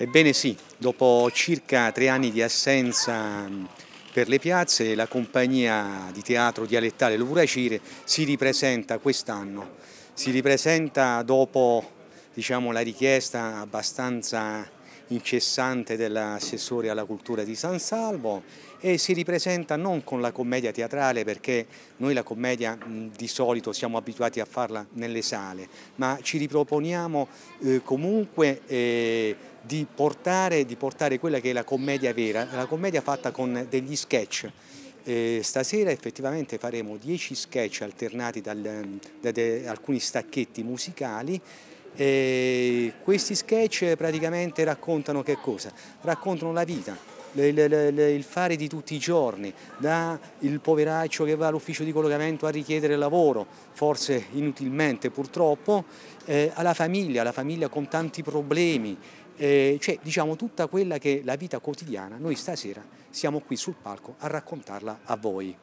Ebbene sì, dopo circa tre anni di assenza mm, per le piazze, la compagnia di teatro dialettale Lovuracire si ripresenta quest'anno. Si ripresenta dopo diciamo, la richiesta abbastanza incessante dell'assessore alla cultura di San Salvo e si ripresenta non con la commedia teatrale perché noi la commedia di solito siamo abituati a farla nelle sale, ma ci riproponiamo eh, comunque eh, di, portare, di portare quella che è la commedia vera, la commedia fatta con degli sketch. Eh, stasera effettivamente faremo 10 sketch alternati da de, alcuni stacchetti musicali e questi sketch praticamente raccontano che cosa? Raccontano la vita, il, fare di tutti i giorni, da il poveraccio che va all'ufficio di collocamento a richiedere lavoro, forse inutilmente purtroppo, eh, alla famiglia, la famiglia con tanti problemi, eh, cioè diciamo tutta quella che è la vita quotidiana, noi stasera siamo qui sul palco a raccontarla a voi.